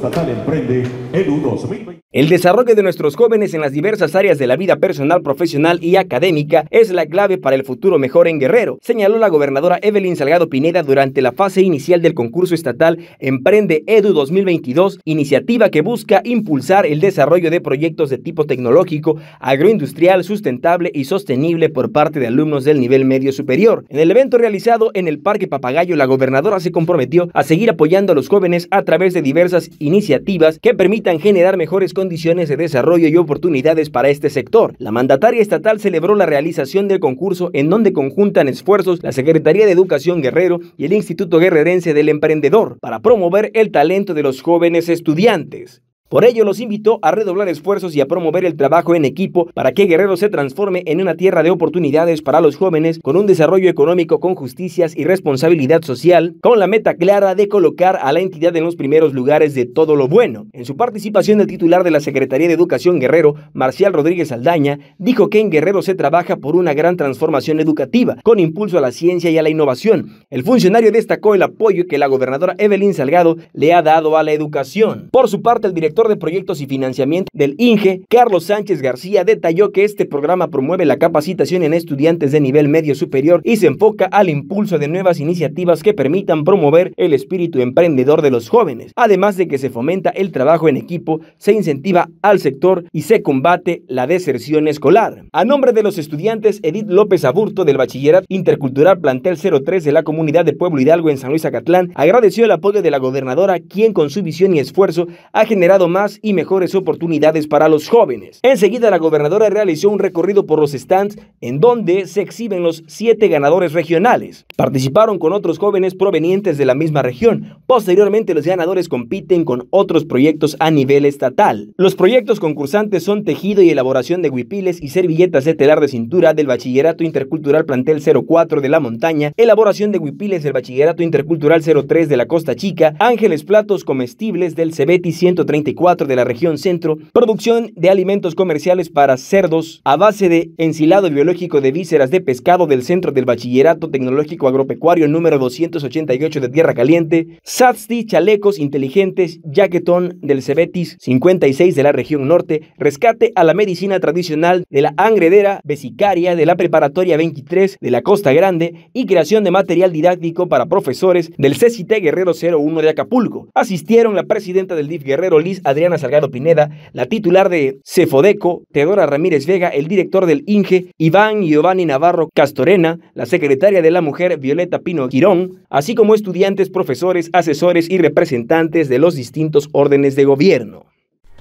estatal emprende el u 2020. El desarrollo de nuestros jóvenes en las diversas áreas de la vida personal, profesional y académica es la clave para el futuro mejor en Guerrero, señaló la gobernadora Evelyn Salgado Pineda durante la fase inicial del concurso estatal Emprende Edu 2022, iniciativa que busca impulsar el desarrollo de proyectos de tipo tecnológico, agroindustrial, sustentable y sostenible por parte de alumnos del nivel medio superior. En el evento realizado en el Parque Papagayo, la gobernadora se comprometió a seguir apoyando a los jóvenes a través de diversas iniciativas que permitan generar mejores condiciones de desarrollo y oportunidades para este sector. La mandataria estatal celebró la realización del concurso en donde conjuntan esfuerzos la Secretaría de Educación Guerrero y el Instituto Guerrerense del Emprendedor para promover el talento de los jóvenes estudiantes. Por ello los invitó a redoblar esfuerzos y a promover el trabajo en equipo para que Guerrero se transforme en una tierra de oportunidades para los jóvenes con un desarrollo económico con justicias y responsabilidad social, con la meta clara de colocar a la entidad en los primeros lugares de todo lo bueno. En su participación el titular de la Secretaría de Educación Guerrero, Marcial Rodríguez Aldaña, dijo que en Guerrero se trabaja por una gran transformación educativa, con impulso a la ciencia y a la innovación. El funcionario destacó el apoyo que la gobernadora Evelyn Salgado le ha dado a la educación. Por su parte, el director de proyectos y financiamiento del INGE, Carlos Sánchez García, detalló que este programa promueve la capacitación en estudiantes de nivel medio superior y se enfoca al impulso de nuevas iniciativas que permitan promover el espíritu emprendedor de los jóvenes, además de que se fomenta el trabajo en equipo, se incentiva al sector y se combate la deserción escolar. A nombre de los estudiantes, Edith López Aburto del Bachillerato Intercultural Plantel 03 de la comunidad de Pueblo Hidalgo en San Luis Acatlán agradeció el apoyo de la gobernadora, quien con su visión y esfuerzo ha generado más y mejores oportunidades para los jóvenes. Enseguida la gobernadora realizó un recorrido por los stands en donde se exhiben los siete ganadores regionales. Participaron con otros jóvenes provenientes de la misma región. Posteriormente los ganadores compiten con otros proyectos a nivel estatal. Los proyectos concursantes son tejido y elaboración de huipiles y servilletas de telar de cintura del Bachillerato Intercultural Plantel 04 de la Montaña, elaboración de huipiles del Bachillerato Intercultural 03 de la Costa Chica, ángeles platos comestibles del Cebeti 134 de la región centro, producción de alimentos comerciales para cerdos a base de ensilado biológico de vísceras de pescado del Centro del Bachillerato Tecnológico Agropecuario número 288 de Tierra Caliente, SATSTI Chalecos Inteligentes, Jaquetón del Cebetis 56 de la región norte, rescate a la medicina tradicional de la angredera vesicaria de la preparatoria 23 de la Costa Grande y creación de material didáctico para profesores del CCT Guerrero 01 de Acapulco. Asistieron la presidenta del DIF Guerrero Liz Adriana Salgado Pineda, la titular de Cefodeco, Teodora Ramírez Vega, el director del INGE, Iván Giovanni Navarro Castorena, la secretaria de la mujer Violeta Pino Quirón así como estudiantes, profesores, asesores y representantes de los distintos órdenes de gobierno.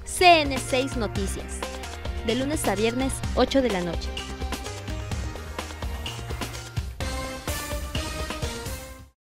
CN6 Noticias, de lunes a viernes, 8 de la noche.